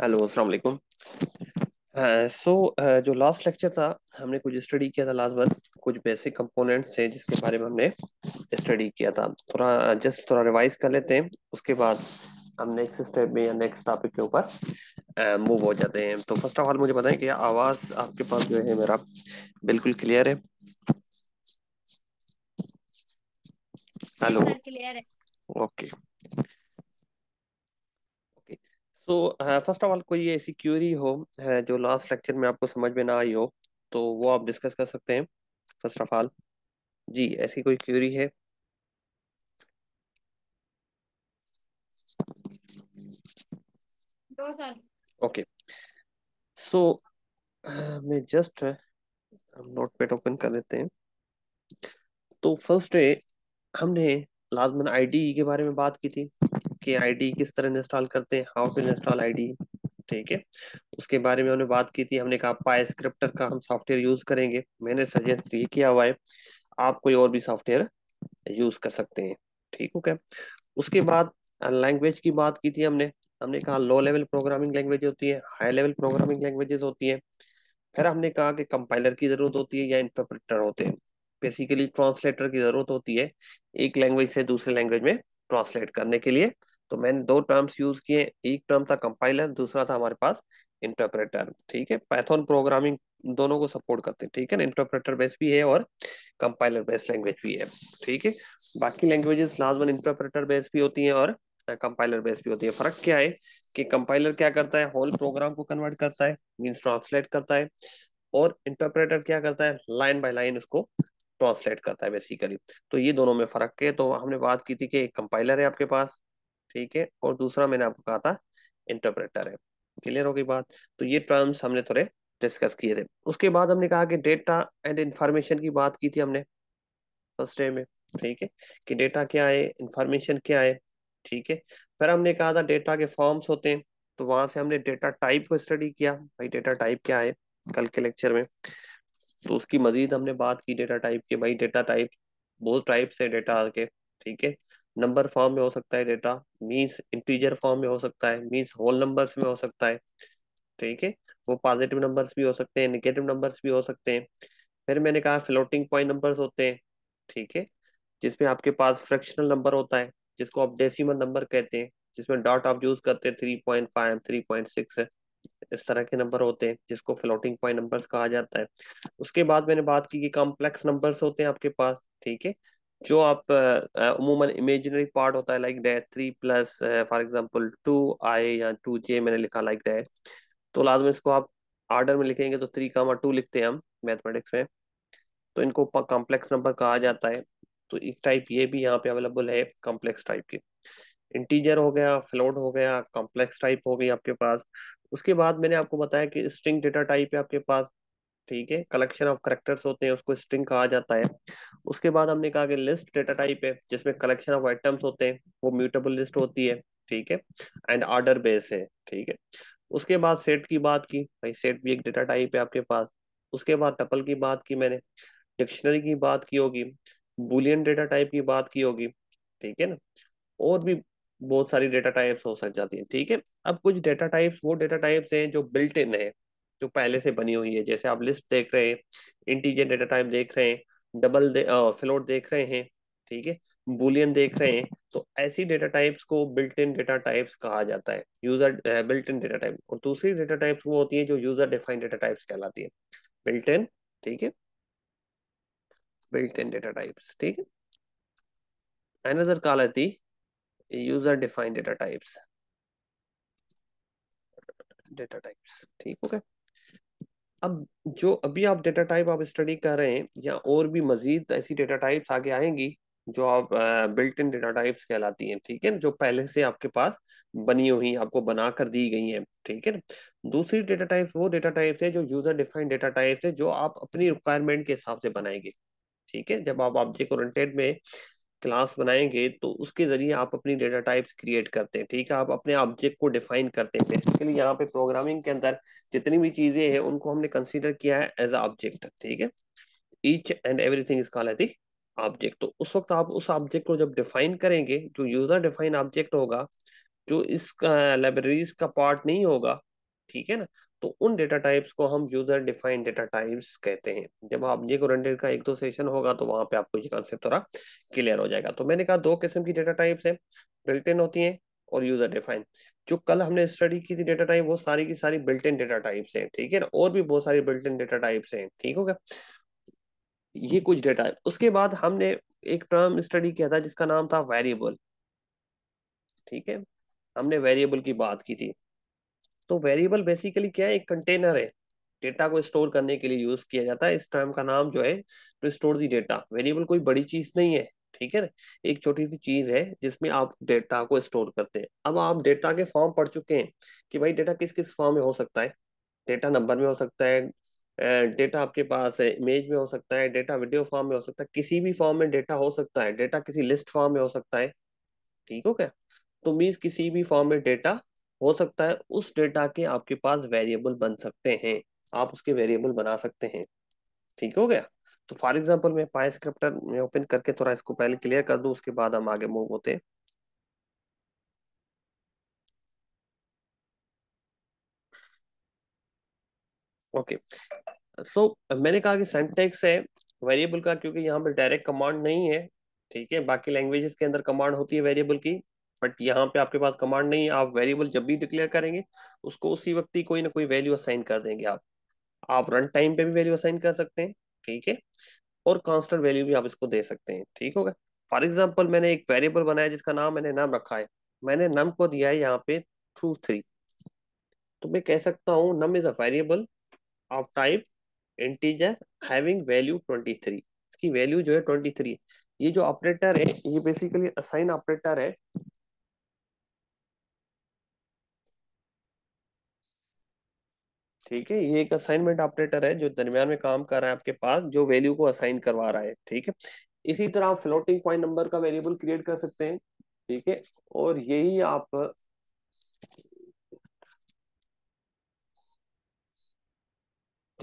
Hello अस्सलाम वालेकुम सो जो लास्ट लेक्चर था हमने कुछ स्टडी किया था लास्ट बार कुछ बेसिक कंपोनेंट्स थे जिसके बारे में हमने स्टडी किया था थोड़ा जस्ट थोड़ा रिवाइज कर लेते हैं उसके बाद हम नेक्स्ट स्टेप में या नेक्स्ट टॉपिक के ऊपर मूव हो जाते हैं तो फर्स्ट ऑफ ऑल मुझे बताएं कि आवाज़ आपके पास जो है मेरा बिल्कुल क्लियर है हेलो क्लियर है okay okay. So first of all कोई ऐसी क्यूरी हो जो लास्ट लेक्चर में आपको समझ में ना आई हो तो वो आप डिस्कस कर सकते हैं फर्स्ट ऑफ ऑल जी ऐसी कोई क्यूरी है दो सर ओके सो मैं जस्ट हम नोट पेड ओपन कर लेते हैं तो फर्स्ट डे हमने लाजमन आईडी के बारे में बात की थी कि आईडी किस तरह इंस्टॉल करते हैं हाउ टू इंस्टॉल आईडी ठीक है उसके बारे में हमने बात की थी हमने कहा पाई स्क्रिप्टर का हम सॉफ्टवेयर यूज करेंगे मैंने सजेस्ट ये किया हुआ है आप कोई और भी सॉफ्टवेयर यूज कर सकते हैं ठीक ओके उसके बाद लैंग्वेज की बात की थी हमने हमने कहा लो लेवल प्रोग्रामिंग लैंग्वेज होती है हाई लेवल प्रोग्रामिंग लैंग्वेजेस होती है फिर हमने कहा कि कंपाइलर की जरूरत होती है या इंटरप्रेटर होते हैं बेसिकली ट्रांसलेटर की जरूरत होती है एक लैंग्वेज से दूसरे लैंग्वेज में ट्रांसलेट करने के लिए तो मैंने दो टर्म्स यूज किए एक टर्म था कंपाइलर दूसरा था हमारे पास इंटरप्रेटर ठीक है पैथोन प्रोग्रामिंग दोनों को सपोर्ट करते हैं ठीक है ना इंटरप्रेटर बेस भी है और कंपाइलर बेस लैंग्वेज भी है ठीक है बाकी लैंग्वेजेस लाजमन इंटरप्रेटर बेस भी होती है और कंपाइलर बेस भी होती है फर्क क्या है कि कंपाइलर क्या करता है होल प्रोग्राम को कन्वर्ट करता है मीन्स ट्रांसलेट करता है और इंटरप्रेटर क्या करता है लाइन बाय लाइन उसको ट्रांसलेट करता है बेसिकली तो ये दोनों में फर्क है तो हमने बात की थी कि एक कंपाइलर है आपके पास ठीक है और दूसरा मैंने आपको कहा था इंटरप्रेटर है क्लियर होगी बात तो ये टर्म्स हमने थोड़े डिस्कस किए थे उसके बाद हमने कहा कि डेटा एंड इंफॉर्मेशन की बात की थी हमने फर्स्ट डे में ठीक है कि डेटा क्या है इंफॉर्मेशन क्या है ठीक है फिर हमने कहा था डेटा के फॉर्म्स होते हैं तो वहां से हमने डेटा टाइप को स्टडी किया भाई डेटा टाइप क्या है कल के लेक्चर में तो उसकी मजीद हमने बात की डेटा टाइप के भाई डेटा टाइप बहुत टाइप्स है डेटा के ठीक है नंबर फॉर्म में हो सकता है डेटा मीन्स इंटीजर फॉर्म में हो सकता है मीन्स होल नंबर्स में हो सकता है ठीक है वो पॉजिटिव नंबर्स भी हो सकते हैं निगेटिव नंबर्स भी हो सकते हैं फिर मैंने कहा फ्लोटिंग पॉइंट नंबर्स होते हैं ठीक है जिसमें आपके पास फ्रैक्शनल नंबर होता है जिसको आप डेसिमल नंबर कहते हैं जिसमें डॉट आप यूज करते हैं three point five three point six इस तरह के नंबर होते हैं जिसको फ्लोटिंग पॉइंट नंबर्स कहा जाता है उसके बाद मैंने बात की कि कॉम्प्लेक्स नंबर्स होते हैं आपके पास ठीक है जो आप उमूमन इमेजिनरी पार्ट होता है like the three plus for example two I या टू जे मैंने लिखा लाइक डे तो लाजम इसको आप आर्डर में लिखेंगे तो थ्री कामा टू लिखते हैं हम मैथमेटिक्स में तो इनको कॉम्प्लेक्स नंबर कहा जाता है तो एक टाइप ये भी यहाँ पे अवेलेबल है कॉम्प्लेक्स टाइप के इंटीजर हो गया फ्लोट हो गया कॉम्प्लेक्स टाइप हो गई आपके पास उसके बाद मैंने आपको बताया कि स्ट्रिंग डेटा टाइप है आपके पास ठीक है कलेक्शन ऑफ करेक्टर्स होते हैं उसको स्ट्रिंग कहा जाता है उसके बाद हमने कहा कि लिस्ट डेटा टाइप है जिसमें कलेक्शन ऑफ आइटम्स होते हैं वो म्यूटेबल लिस्ट होती है ठीक है एंड ऑर्डर बेस है ठीक है उसके बाद सेट की बात की भाई सेट भी एक डेटा टाइप है आपके पास उसके बाद टपल की बात की मैंने डिक्शनरी की बात की होगी बुलियन डेटा टाइप की बात की होगी ठीक है ना और भी बहुत सारी डेटा टाइप्स हो सक जाती है ठीक है अब कुछ डेटा टाइप्स वो डेटा टाइप्स हैं जो बिल्ट इन है जो पहले से बनी हुई है जैसे आप लिस्ट देख रहे हैं इंटीजर डेटा टाइप देख रहे हैं डबल दे, फ्लोट देख रहे हैं ठीक है बुलियन देख रहे हैं तो ऐसी डेटा टाइप्स को बिल्ट इन डेटा टाइप्स कहा जाता है user built in data type और दूसरी डेटा टाइप्स वो होती है जो यूजर डिफाइंड डेटा टाइप्स कहलाती है बिल्ट इन ठीक है बिल्ट इन डेटा टाइप्स ठीक है another kalati user defined data types data types ठीक हो गया अब जो अभी आप डेटा टाइप आप स्टडी कर रहे हैं या और भी मजीद ऐसी डेटा टाइप्स आगे आएंगी जो आप बिल्ट इन डेटा टाइप्स कहलाती हैं ठीक है जो पहले से आपके पास बनी हुई आपको बना कर दी गई हैं ठीक है दूसरी डेटा टाइप्स वो डेटा टाइप्स है जो यूजर डिफाइंड डेटा टाइप्स है जो आप अपनी रिक्वायरमेंट के हिसाब से बनाएंगे ठीक है जब आप ऑब्जेक्ट ओरिएंटेड में क्लास बनाएंगे तो उसके जरिए आप अपनी डेटा टाइप्स क्रिएट करते हैं ठीक है आप अपने ऑब्जेक्ट को डिफाइन करते हैं बेसिकली यहाँ पे प्रोग्रामिंग के अंदर जितनी भी चीजें हैं उनको हमने कंसीडर किया है एज अ ऑब्जेक्ट ठीक है each and everything is call object तो उस वक्त आप उस ऑब्जेक्ट को जब डिफाइन करेंगे जो यूजर डिफाइन ऑब्जेक्ट होगा जो इस लाइब्रेरीज का पार्ट नहीं होगा ठीक है ना तो उन डेटा टाइप्स को हम यूजर डिफाइंड डेटा टाइप्स कहते हैं जब ये ओरिएंटेड का एक दो सेशन होगा तो वहां पे आपको ये कॉन्सेप्ट थोड़ा क्लियर हो जाएगा तो मैंने कहा दो किस्म की डेटा टाइप्स है बिल्ट इन होती हैं और यूजर डिफाइन जो कल हमने स्टडी की थी डेटा टाइप वो सारी की सारी बिल्ट इन डेटा टाइप्स हैं ठीक है ना और भी बहुत सारी बिल्ट इन डेटा टाइप्स हैं ठीक होगा ये कुछ डेटा उसके बाद हमने एक टर्म स्टडी किया था जिसका नाम था वेरिएबल ठीक है हमने वेरिएबल की बात की थी तो वेरिएबल बेसिकली क्या है एक कंटेनर है डेटा को स्टोर करने के लिए यूज किया जाता है इस टाइम का नाम जो है to store the data variable कोई बड़ी चीज नहीं है ठीक है एक छोटी सी चीज है जिसमें आप डेटा को स्टोर करते हैं अब आप डेटा के फॉर्म पढ़ चुके हैं कि भाई डेटा किस किस फॉर्म में हो सकता है डेटा नंबर में हो सकता है डेटा आपके पास है इमेज में हो सकता है डेटा वीडियो फॉर्म में हो सकता है किसी भी फॉर्म में डेटा हो सकता है डेटा किसी लिस्ट फॉर्म में हो सकता है ठीक हो क्या तो मीन्स किसी भी फॉर्म में डेटा हो सकता है उस डेटा के आपके पास वेरिएबल बन सकते हैं आप उसके वेरिएबल बना सकते हैं ठीक हो गया तो फॉर एग्जाम्पल मैं पाए स्क्रिप्टर में ओपन करके थोड़ा इसको पहले क्लियर कर दू उसके बाद हम आगे मूव होते ओके सो मैंने कहा कि सेंटेक्स है वेरिएबल का क्योंकि यहाँ पर डायरेक्ट कमांड नहीं है ठीक है बाकी लैंग्वेजेस के अंदर कमांड होती है वेरिएबल की बट यहाँ पे आपके पास कमांड नहीं है आप वेरिएबल जब भी डिक्लेयर करेंगे उसको उसी वक्त ही कोई ना कोई वैल्यू असाइन कर देंगे आप आप रन टाइम पे भी वैल्यू असाइन कर सकते हैं ठीक है और कांस्टेंट वैल्यू भी आप इसको दे सकते हैं ठीक होगा फॉर एग्जाम्पल मैंने एक वेरिएबल बनाया जिसका नाम मैंने नम रखा है मैंने नम को दिया है यहाँ पे टू थ्री तो मैं कह सकता हूँ num is a variable of type integer having value twenty three इसकी वैल्यू जो है ट्वेंटी थ्री ये जो ऑपरेटर है ये बेसिकली असाइन ऑपरेटर है ठीक है ये एक असाइनमेंट ऑपरेटर है जो दरमियान में काम कर रहा है आपके पास जो वैल्यू को असाइन करवा रहा है ठीक है इसी तरह आप फ्लोटिंग पॉइंट नंबर का वेरिएबल क्रिएट कर सकते हैं ठीक है और यही आप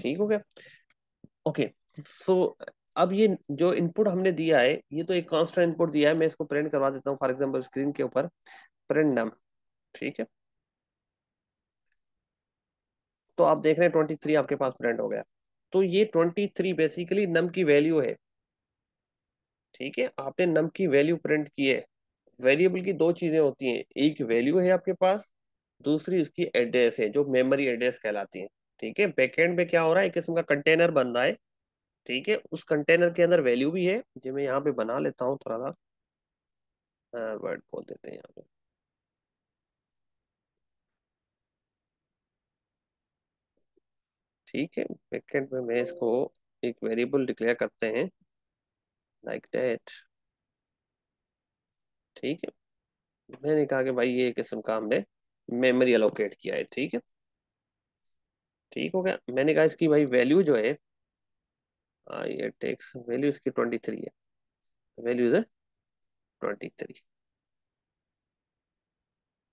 ठीक हो गया ओके सो अब ये जो इनपुट हमने दिया है ये तो एक कांस्टेंट इनपुट दिया है मैं इसको प्रिंट करवा देता हूँ फॉर एग्जाम्पल स्क्रीन के ऊपर प्रिंट नाम ठीक है तो आप देख रहे हैं ट्वेंटी थ्री आपके पास प्रिंट हो गया तो ये ट्वेंटी थ्री बेसिकली नम की वैल्यू है ठीक है आपने नम की वैल्यू प्रिंट की है वेरिएबल की दो चीजें होती हैं एक वैल्यू है आपके पास दूसरी उसकी एड्रेस है जो मेमोरी एड्रेस कहलाती है ठीक है बैकहेंड में क्या हो रहा है एक किस्म का कंटेनर बन रहा है ठीक है उस कंटेनर के अंदर वैल्यू भी है जो मैं यहाँ पे बना लेता हूँ थोड़ा सा वर्ड हाँ, खोल देते हैं यहाँ पे ठीक है ब्रैकेट में मैं इसको एक वेरिएबल डिक्लेयर करते हैं लाइक डेट ठीक है मैंने कहा कि भाई ये किस्म का हमने मेमोरी अलोकेट किया है ठीक है ठीक हो गया मैंने कहा इसकी भाई वैल्यू जो है आई हाँ, ये टेक्स वैल्यू इसकी ट्वेंटी थ्री है value is twenty three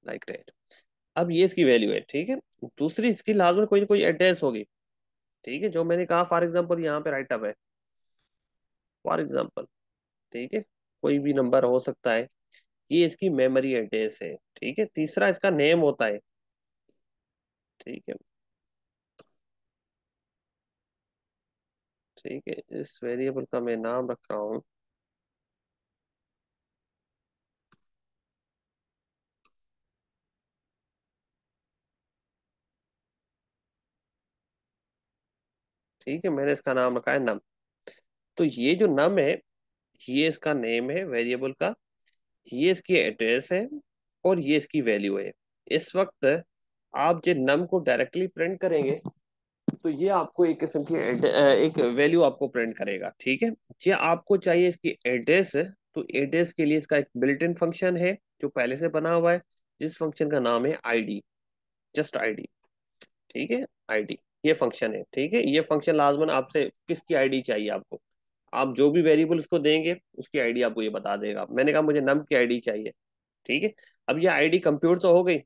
like that अब ये इसकी वैल्यू है ठीक है दूसरी इसकी लाजमन कोई ना कोई एड्रेस होगी ठीक है जो मैंने कहा फॉर एग्जाम्पल यहाँ पे राइट अप है फॉर एग्जाम्पल ठीक है कोई भी नंबर हो सकता है ये इसकी मेमोरी एड्रेस है ठीक है तीसरा इसका नेम होता है ठीक है ठीक है इस वेरिएबल का मैं नाम रख रहा हूँ ठीक है मैंने इसका नाम रखा है नम तो ये जो नम है ये इसका नेम है वेरिएबल का ये इसकी एड्रेस है और ये इसकी वैल्यू है इस वक्त आप जो नम को डायरेक्टली प्रिंट करेंगे तो ये आपको एक किस्म की एक वैल्यू आपको प्रिंट करेगा ठीक है ये आपको चाहिए इसकी एड्रेस तो एड्रेस के लिए इसका एक बिल्ट इन फंक्शन है जो पहले से बना हुआ है जिस फंक्शन का नाम है आईडी जस्ट आईडी ठीक है आईडी ये फंक्शन है ठीक है ये फंक्शन लाजमन आपसे किसकी आईडी चाहिए आपको आप जो भी वेरिएबल उसको देंगे उसकी आईडी आपको ये बता देगा मैंने कहा मुझे नम की आईडी चाहिए ठीक है अब ये आईडी कंप्यूट तो हो गई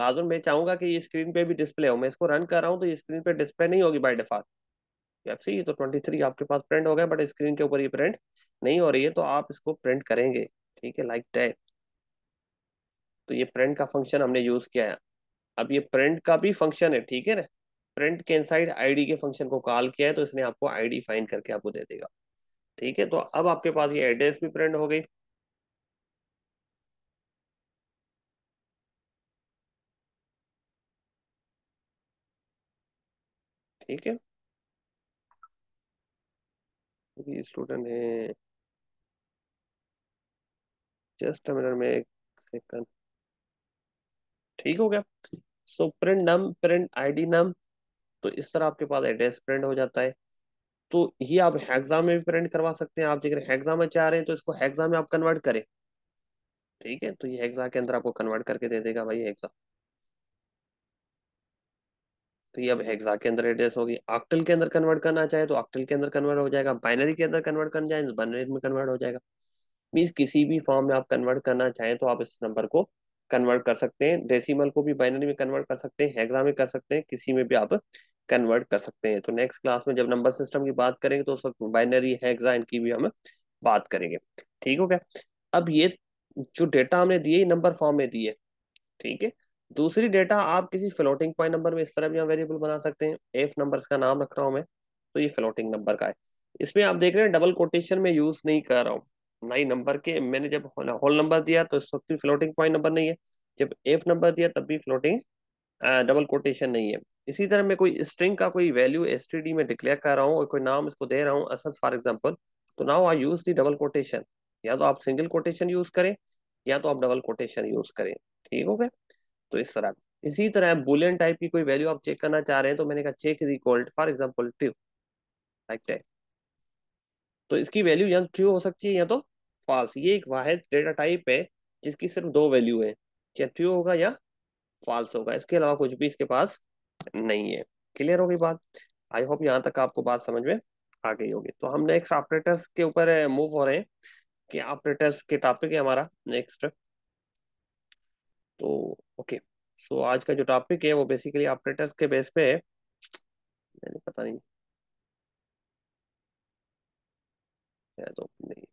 लाजमन मैं चाहूंगा कि ये स्क्रीन पे भी डिस्प्ले हो मैं इसको रन कर रहा हूँ तो ये स्क्रीन पे डिस्प्ले नहीं होगी बाई डिफॉल्टी तो ट्वेंटी थ्री आपके पास प्रिंट हो गया बट स्क्रीन के ऊपर ये प्रिंट नहीं हो रही है तो आप इसको प्रिंट करेंगे ठीक है लाइक टैग तो ये प्रिंट का फंक्शन हमने यूज किया है अब ये प्रिंट का भी फंक्शन है ठीक है ना प्रिंट के इनसाइड आईडी के फंक्शन को कॉल किया है तो इसने आपको आईडी फाइन करके आपको दे देगा ठीक है तो अब आपके पास ये एड्रेस भी प्रिंट हो गई ठीक है स्टूडेंट है जस्ट मिनट में एक सेकंड ठीक हो गया so print num print ID num तो इस तरह आपके पास एड्रेस प्रिंट हो जाता है तो ये आप हेक्सा में भी प्रिंट करवा सकते हैं आप जगह हेक्सा में चाह रहे हैं तो इसको हेक्सा में आप कन्वर्ट करें ठीक है तो ये हेक्सा के अंदर आपको कन्वर्ट करके दे देगा भाई हेक्सा तो ये अब हेक्सा के अंदर एड्रेस होगी आक्टल के अंदर कन्वर्ट करना चाहे तो आक्टल के अंदर कन्वर्ट हो जाएगा बाइनरी के अंदर कन्वर्ट करना चाहे तो बाइनरी में कन्वर्ट हो जाएगा मीन्स किसी भी फॉर्म में आप कन्वर्ट करना चाहें तो आप इस नंबर को कन्वर्ट कर सकते हैं डेसिमल को भी बाइनरी में कन्वर्ट कर सकते हैं हेक्सा में कर सकते हैं किसी में भी आप कन्वर्ट कर सकते हैं तो नेक्स्ट क्लास में जब नंबर सिस्टम की बात करेंगे तो उस वक्त बाइनरी हेक्सा की भी हम बात करेंगे ठीक हो गया अब ये जो डेटा हमने दिए नंबर फॉर्म में दिए ठीक है दूसरी डेटा आप किसी फ्लोटिंग पॉइंट नंबर में इस तरह भी हम वेरिएबल बना सकते हैं एफ नंबर का नाम रख रहा हूँ मैं तो ये फ्लोटिंग नंबर का है इसमें आप देख रहे हैं डबल कोटेशन में यूज नहीं कर रहा हूँ नई नंबर के मैंने जब होल नंबर दिया तो इस वक्त भी फ्लोटिंग पॉइंट नंबर नहीं है जब एफ नंबर दिया तब भी फ्लोटिंग डबल कोटेशन नहीं है इसी तरह मैं कोई स्ट्रिंग का कोई वैल्यू एस में डिक्लेयर कर रहा हूँ और कोई नाम इसको दे रहा हूँ असद फॉर एग्जाम्पल तो now I use the double quotation या तो आप सिंगल कोटेशन यूज करें या तो आप डबल कोटेशन यूज करें ठीक हो गया तो इस तरह इसी तरह बुलियन टाइप की कोई वैल्यू आप चेक करना चाह रहे हैं तो मैंने कहा check is equal for example true like that तो इसकी वैल्यू या ट्रू हो सकती है या तो फॉल्स ये एक वाहिद डेटा टाइप है जिसकी सिर्फ दो वैल्यू है या ट्रू होगा या फॉल्स होगा इसके अलावा कुछ भी इसके पास नहीं है क्लियर हो गई बात आई होप यहाँ तक आपको बात समझ में आ गई होगी तो हम नेक्स्ट ऑपरेटर्स के ऊपर मूव eh, हो रहे हैं कि ऑपरेटर्स के टॉपिक है हमारा नेक्स्ट तो ओके सो आज का जो टॉपिक है वो बेसिकली ऑपरेटर्स के बेस पे है मैंने पता नहीं तो नहीं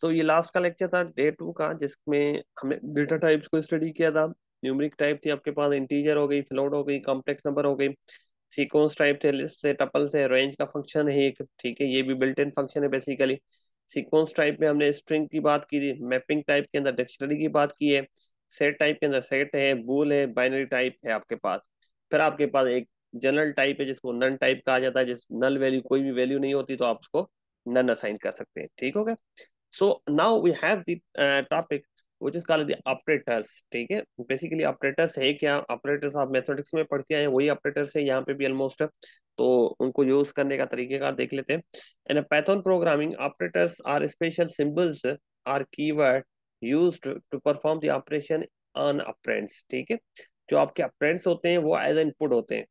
तो ये लास्ट का लेक्चर था डे टू का जिसमें हमने डेटा टाइप्स को स्टडी किया था न्यूमरिक टाइप थी आपके पास इंटीजर हो गई फ्लोट हो गई कॉम्प्लेक्स नंबर हो गई सीक्वेंस टाइप थे लिस्ट से टपल से रेंज का फंक्शन है एक ठीक है ये भी बिल्ट इन फंक्शन है बेसिकली सीक्वेंस टाइप में हमने स्ट्रिंग की बात की थी मैपिंग टाइप के अंदर डिक्शनरी की बात की है सेट टाइप के अंदर सेट है बूल है बाइनरी टाइप है आपके पास फिर आपके पास एक जनरल टाइप है जिसको नन टाइप कहा जाता है जिस नल वैल्यू कोई भी वैल्यू नहीं होती तो आप उसको नन असाइन कर सकते हैं ठीक हो गया so now we have the topic which is called the operators ठीक है बेसिकली ऑपरेटर्स है क्या ऑपरेटर्स आप मैथमेटिक्स में पढ़ते आए वही ऑपरेटर्स है यहाँ पे भी ऑलमोस्ट तो उनको यूज करने का तरीके का देख लेते हैं and Python programming operators are special symbols are keyword use to perform the operation on operands ठीक है जो आपके अप्रेंट्स होते हैं वो एज इनपुट होते हैं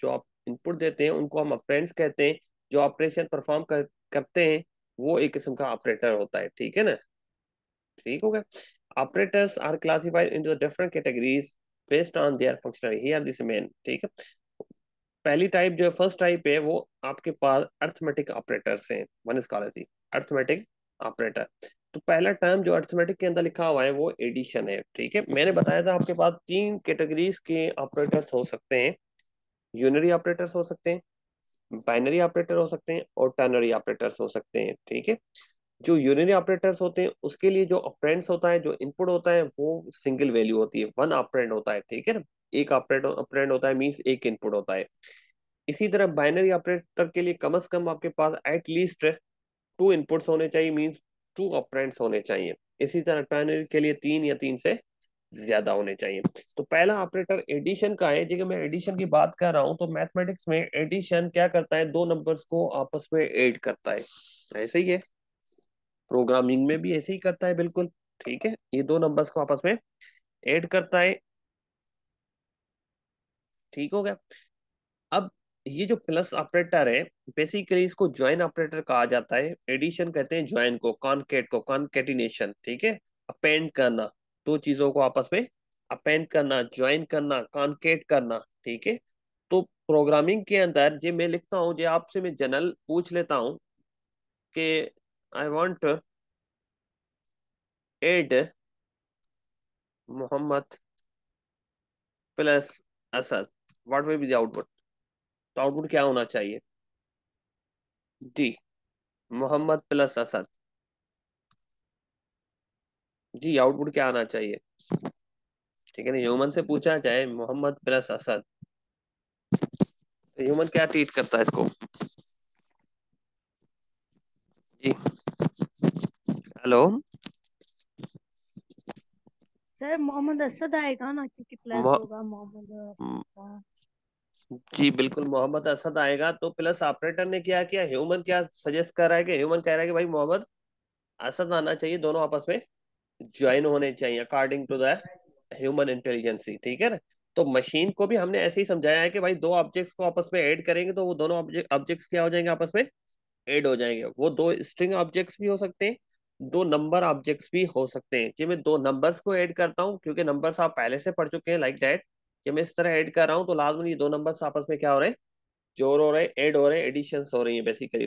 जो आप इनपुट देते हैं उनको हम अप्रेंट्स कहते हैं जो ऑपरेशन परफॉर्म कर, करते हैं वो एक किस्म का ऑपरेटर होता है ठीक है ना ठीक हो गया operators are classified into different categories based on their functional here this main ठीक है पहली टाइप जो है फर्स्ट टाइप है वो आपके पास अर्थमेटिक ऑपरेटर्स हैं one is call arithmetic operator तो पहला टर्म जो अर्थमेटिक के अंदर लिखा हुआ है वो एडिशन है ठीक है मैंने अच्छा। बताया था आपके पास तीन कैटेगरीज के ऑपरेटर्स हो सकते हैं यूनरी ऑपरेटर्स हो सकते हैं बाइनरी ऑपरेटर हो सकते हैं और टर्नरी ऑपरेटर्स हो सकते हैं ठीक है जो यूनरी ऑपरेटर्स होते हैं उसके लिए जो ऑपरेंट्स होता है जो इनपुट होता है वो सिंगल वैल्यू होती है वन ऑपरेंट होता है ठीक है ना एक ऑपरेट ऑपरेंट होता है मीन्स एक इनपुट होता है इसी तरह बाइनरी ऑपरेटर के लिए कम अज कम आपके पास एटलीस्ट टू इनपुट्स होने चाहिए मीन्स टू ऑपरेंट्स होने चाहिए इसी तरह टर्नरी के लिए तीन या तीन से ज्यादा होने चाहिए तो पहला ऑपरेटर एडिशन का है जगह मैं एडिशन की बात कर रहा हूँ तो मैथमेटिक्स में एडिशन क्या करता है दो नंबर्स को आपस में एड करता है ऐसे ही है प्रोग्रामिंग में भी ऐसे ही करता है बिल्कुल ठीक है ये दो नंबर्स को आपस में एड करता है ठीक हो गया ये जो प्लस ऑपरेटर है बेसिकली इसको ज्वाइन ऑपरेटर कहा जाता है एडिशन कहते हैं ज्वाइन को कॉन्केट को कॉन्केटिनेशन ठीक है अपेंड करना दो चीजों को आपस में अपेंड करना ज्वाइन करना कॉन्केट करना ठीक है तो प्रोग्रामिंग के अंदर जो मैं लिखता हूँ जो आपसे मैं जनरल पूछ लेता हूँ कि I want add Mohammad plus Asad what will be the output तो आउटपुट क्या होना चाहिए डी मोहम्मद प्लस असद जी आउटपुट क्या आना चाहिए ठीक है ना ह्यूमन से पूछा जाए मोहम्मद प्लस असद तो ह्यूमन क्या ट्रीट करता है इसको जी हेलो सर मोहम्मद असद आएगा ना क्योंकि प्लस होगा मोहम्मद जी बिल्कुल मोहम्मद असद आएगा तो प्लस ऑपरेटर ने क्या किया ह्यूमन क्या सजेस्ट कर रहा है कि ह्यूमन कह रहा है कि भाई मोहम्मद असद आना चाहिए दोनों आपस में ज्वाइन होने चाहिए according to the human intelligence ठीक है ना तो मशीन को भी हमने ऐसे ही समझाया है कि भाई दो ऑब्जेक्ट्स को आपस में ऐड करेंगे तो वो दोनों ऑब्जेक्ट्स क्या हो जाएंगे आपस में ऐड हो जाएंगे वो दो स्ट्रिंग ऑब्जेक्ट्स भी हो सकते हैं दो नंबर ऑब्जेक्ट्स भी हो सकते हैं जी मैं दो नंबर्स को ऐड करता हूँ क्योंकि नंबर्स आप पहले से पढ़ चुके हैं लाइक like डैट जब मैं इस तरह ऐड कर रहा हूँ तो लाजमन ये दो नंबर आपस में क्या हो रहे हैं जोर हो रहे हैं एड हो रहे हैं एडिशन हो रही है basically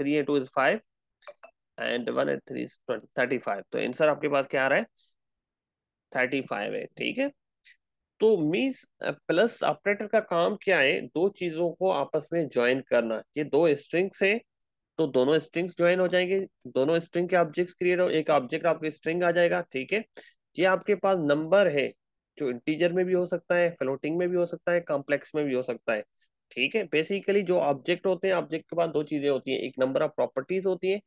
three and two is five and one and three thirty five तो आंसर आपके पास क्या आ रहा है थर्टी फाइव है ठीक है तो मीन्स प्लस ऑपरेटर का काम क्या है दो चीजों को आपस में ज्वाइन करना ये दो स्ट्रिंग्स है तो दोनों स्ट्रिंग्स ज्वाइन हो जाएंगे दोनों स्ट्रिंग के ऑब्जेक्ट्स क्रिएट हो एक ऑब्जेक्ट आपके स्ट्रिंग आ जाएगा ठीक है ये आपके पास नंबर है जो इंटीजर में भी हो सकता है फ्लोटिंग में भी हो सकता है कॉम्प्लेक्स में भी हो सकता है ठीक है बेसिकली जो ऑब्जेक्ट होते हैं ऑब्जेक्ट के बाद दो चीजें होती हैं एक नंबर ऑफ प्रॉपर्टीज होती है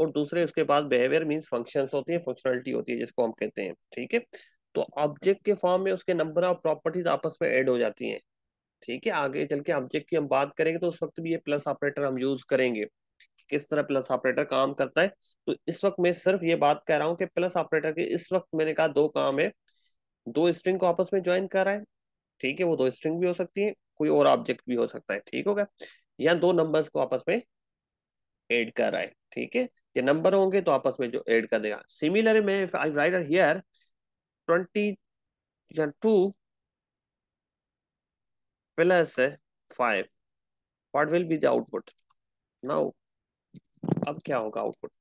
और दूसरे उसके बाद बिहेवियर मीन फंक्शन होती है फंक्शनलिटी होती है जिसको हम कहते हैं ठीक है तो ऑब्जेक्ट के फॉर्म में उसके नंबर ऑफ प्रॉपर्टीज आपस में एड हो जाती है ठीक है आगे चल के ऑब्जेक्ट की हम बात करेंगे तो उस वक्त भी ये प्लस ऑपरेटर हम यूज करेंगे किस तरह प्लस ऑपरेटर काम करता है तो इस वक्त मैं सिर्फ ये बात कह रहा हूँ कि प्लस ऑपरेटर के इस वक्त मैंने कहा दो काम है दो स्ट्रिंग को आपस में ज्वाइन कर रहा है ठीक है वो दो स्ट्रिंग भी हो सकती है कोई और ऑब्जेक्ट भी हो सकता है ठीक होगा या दो नंबर्स को आपस में ऐड कर रहा है ठीक है ये नंबर होंगे तो आपस में जो ऐड कर देगा सिमिलर में here twenty two plus five what will be the output now अब क्या होगा आउटपुट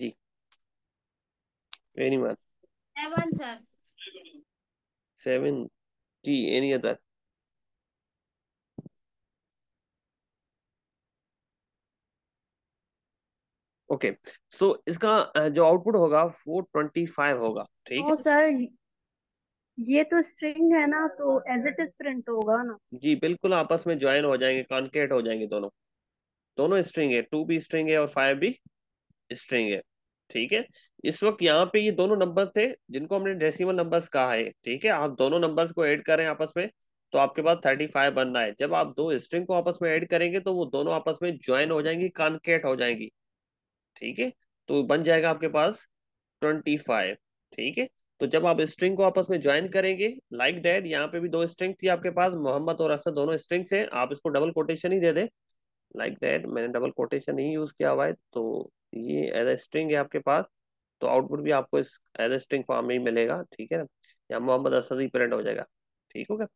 जी एनी मत Seven, sir. Seven. G. Any other? Okay okay. So so, इसका जो आउटपुट होगा फोर ट्वेंटी फाइव होगा ठीक है तो सर ये तो स्ट्रिंग है ना तो एज इट इज प्रिंट होगा ना जी बिल्कुल आपस में ज्वाइन हो जाएंगे कॉन्केट हो जाएंगे दोनों दोनों स्ट्रिंग है टू भी स्ट्रिंग है और फाइव भी स्ट्रिंग है ठीक है इस वक्त यहाँ पे ये दोनों नंबर थे जिनको हमने डेसिमल नंबर्स कहा है ठीक है आप दोनों नंबर्स को ऐड करें आपस में तो आपके पास थर्टी फाइव बन रहा है जब आप दो स्ट्रिंग को आपस में ऐड करेंगे तो वो दोनों आपस में ज्वाइन हो जाएंगी कॉन्केट हो जाएंगी ठीक है तो बन जाएगा आपके पास ट्वेंटी फाइव ठीक है तो जब आप स्ट्रिंग को आपस में ज्वाइन करेंगे लाइक डैट यहाँ पे भी दो स्ट्रिंग थी आपके पास मोहम्मद और असद दोनों स्ट्रिंग है आप इसको डबल कोटेशन ही दे दें लाइक दैट मैंने डबल कोटेशन नहीं यूज़ किया हुआ है तो ये एज ए स्ट्रिंग है आपके पास तो आउटपुट भी आपको इस एज ए स्ट्रिंग फॉर्म में ही मिलेगा ठीक है ना या मोहम्मद असद ही प्रिंट हो जाएगा ठीक हो गया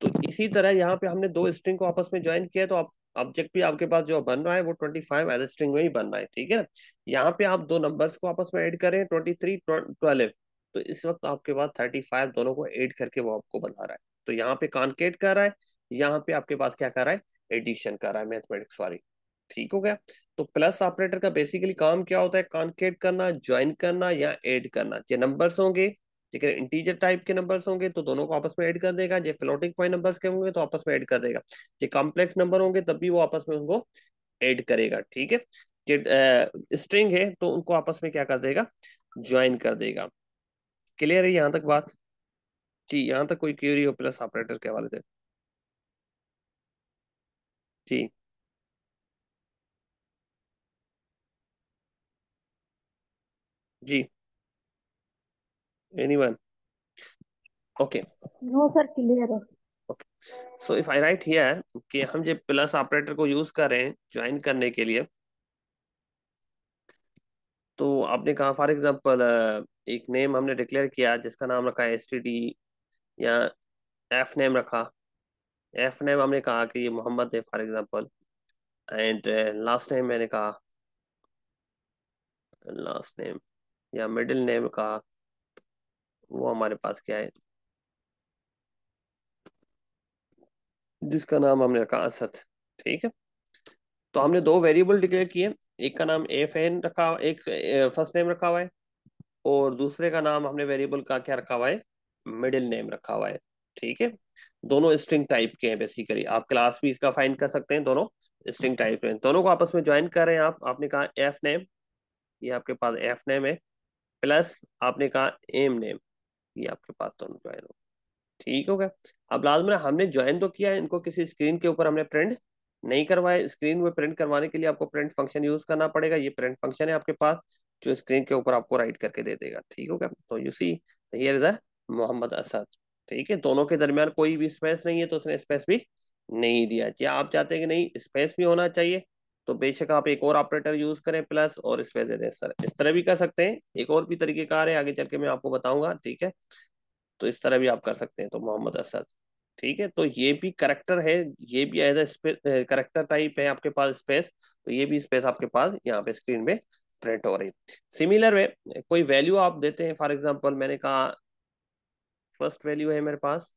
तो इसी तरह यहाँ पे हमने दो स्ट्रिंग को आपस में ज्वाइन किया तो आप ऑब्जेक्ट भी आपके पास जो बन रहा है वो twenty five as a string में ही बन रहा है ठीक है ना यहाँ पे आप दो नंबर्स को आपस में ऐड करें ट्वेंटी थ्री ट्वेल्व तो इस वक्त आपके पास थर्टी फाइव दोनों को ऐड करके वो आपको बना रहा है तो यहाँ पे कॉन्केट कर रहा है यहाँ पे आपके पास क्या कर रहा है एडिशन कर रहा है मैथमेटिक्स वाली ठीक हो गया तो प्लस ऑपरेटर का बेसिकली काम क्या होता है कॉन्केट करना ज्वाइन करना या एड करना जो नंबर्स होंगे लेकिन इंटीजर टाइप के नंबर्स होंगे तो दोनों को आपस में ऐड कर देगा जो फ्लोटिंग पॉइंट नंबर्स के होंगे तो आपस में ऐड कर देगा जो कॉम्प्लेक्स नंबर होंगे तब भी वो आपस में उनको ऐड करेगा ठीक है जो स्ट्रिंग है तो उनको आपस में क्या कर देगा ज्वाइन कर देगा क्लियर है यहाँ तक बात जी यहाँ तक कोई क्यूरी हो प्लस ऑपरेटर के हवाले से जी। जी। Anyone? Okay. Okay so if I write here कि हम जब प्लस ऑपरेटर को यूज कर रहे हैं ज्वाइन करने के लिए तो आपने कहा फॉर एग्जाम्पल एक नेम हमने डिक्लेयर किया जिसका नाम रखा है एस टी डी या एफ नेम रखा एफ नेम हमने कहा कि ये मोहम्मद है for example and last name मैंने कहा लास्ट नेम या मिडिल नेम कहा वो हमारे पास क्या है जिसका नाम हमने रखा असद ठीक है तो हमने दो वेरिएबल डिक्लेयर किए एक का नाम एफ एन रखा एक फर्स्ट uh, नेम रखा हुआ है और दूसरे का नाम हमने वेरिएबल का क्या रखा हुआ है मिडिल नेम रखा हुआ है ठीक है दोनों स्ट्रिंग टाइप के हैं बेसिकली आप क्लास भी इसका फाइंड कर सकते हैं दोनों स्ट्रिंग टाइप में दोनों को आपस में ज्वाइन कर रहे हैं आप आपने कहा एफ नेम ये आपके पास एफ नेम है प्लस आपने कहा एम नेम ये आपके पास दोनों ज्वाइन हो ठीक हो गया अब लाजमन हमने ज्वाइन तो किया है इनको किसी स्क्रीन के ऊपर हमने प्रिंट नहीं करवाया स्क्रीन में प्रिंट करवाने के लिए आपको प्रिंट फंक्शन यूज करना पड़ेगा ये प्रिंट फंक्शन है आपके पास जो स्क्रीन के ऊपर आपको राइट करके दे देगा ठीक हो गया तो you see here is a Mohammad Asad ठीक है दोनों के दरमियान कोई भी स्पेस नहीं है तो उसने स्पेस भी नहीं दिया जी आप चाहते हैं कि नहीं स्पेस भी होना चाहिए तो बेशक आप एक और ऑपरेटर यूज करें प्लस और स्पेस दे दें सर इस तरह भी कर सकते हैं एक और भी का है आगे चल के मैं आपको बताऊंगा ठीक है तो इस तरह भी आप कर सकते हैं तो मोहम्मद असद ठीक है तो ये भी करेक्टर है ये भी एज ए करेक्टर टाइप है आपके पास स्पेस तो ये भी स्पेस आपके पास यहाँ पे स्क्रीन में प्रिंट हो रही है सिमिलर वे कोई वैल्यू आप देते हैं फॉर एग्जाम्पल मैंने कहा फर्स्ट वैल्यू है मेरे पास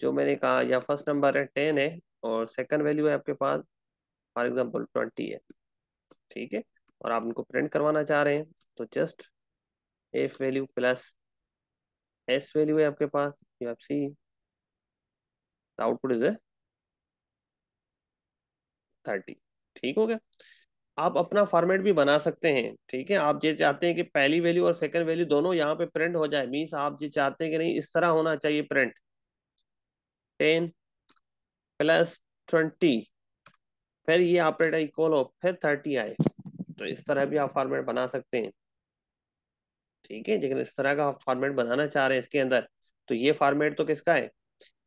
जो मैंने कहा या फर्स्ट नंबर है टेन है और सेकंड वैल्यू है आपके पास फॉर एग्जांपल ट्वेंटी है ठीक है और आप उनको प्रिंट करवाना चाह रहे हैं तो just F value plus S value है आपके पास you F see output is a thirty ठीक हो गया आप अपना फॉर्मेट भी बना सकते हैं ठीक है आप ये चाहते हैं कि पहली वैल्यू और सेकंड वैल्यू दोनों यहाँ पे प्रिंट हो जाए मीन्स आप ये चाहते हैं कि नहीं इस तरह होना चाहिए प्रिंट टेन प्लस ट्वेंटी फिर ये ऑपरेटर इक्वल हो फिर थर्टी आए तो इस तरह भी आप फॉर्मेट बना सकते हैं ठीक है लेकिन इस तरह का आप फॉर्मेट बनाना चाह रहे हैं इसके अंदर तो ये फॉर्मेट तो किसका है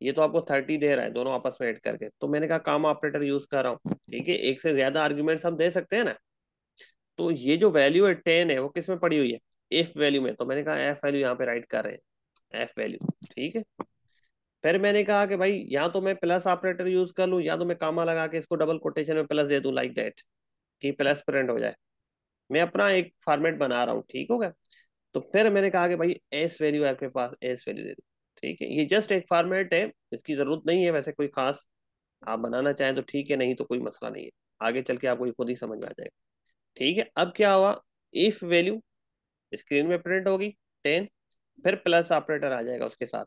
ये तो आपको थर्टी दे रहा है दोनों आपस में ऐड करके तो मैंने कहा काम ऑपरेटर यूज कर रहा हूँ ठीक है एक से ज्यादा आर्ग्यूमेंट्स हम दे सकते हैं ना तो ये जो वैल्यू है टेन है वो किस में पड़ी हुई है एफ वैल्यू में तो मैंने कहा एफ वैल्यू यहाँ पे राइट कर रहे हैं एफ वैल्यू ठीक है फिर मैंने कहा कि भाई या तो मैं प्लस ऑपरेटर यूज कर लूँ या तो मैं कामा लगा के इसको डबल कोटेशन में प्लस दे दूँ लाइक दैट कि प्लस प्रिंट हो जाए मैं अपना एक फॉर्मेट बना रहा हूँ ठीक होगा तो फिर मैंने कहा कि भाई एस वैल्यू आपके पास एस वैल्यू दे दू ठीक है ये जस्ट एक फॉर्मेट है इसकी जरूरत नहीं है वैसे कोई खास आप बनाना चाहें तो ठीक है नहीं तो कोई मसला नहीं है आगे चल के आपको ये खुद ही समझ में आ जाएगा ठीक है अब क्या हुआ इफ वैल्यू स्क्रीन में प्रिंट होगी टेन फिर प्लस ऑपरेटर आ जाएगा उसके साथ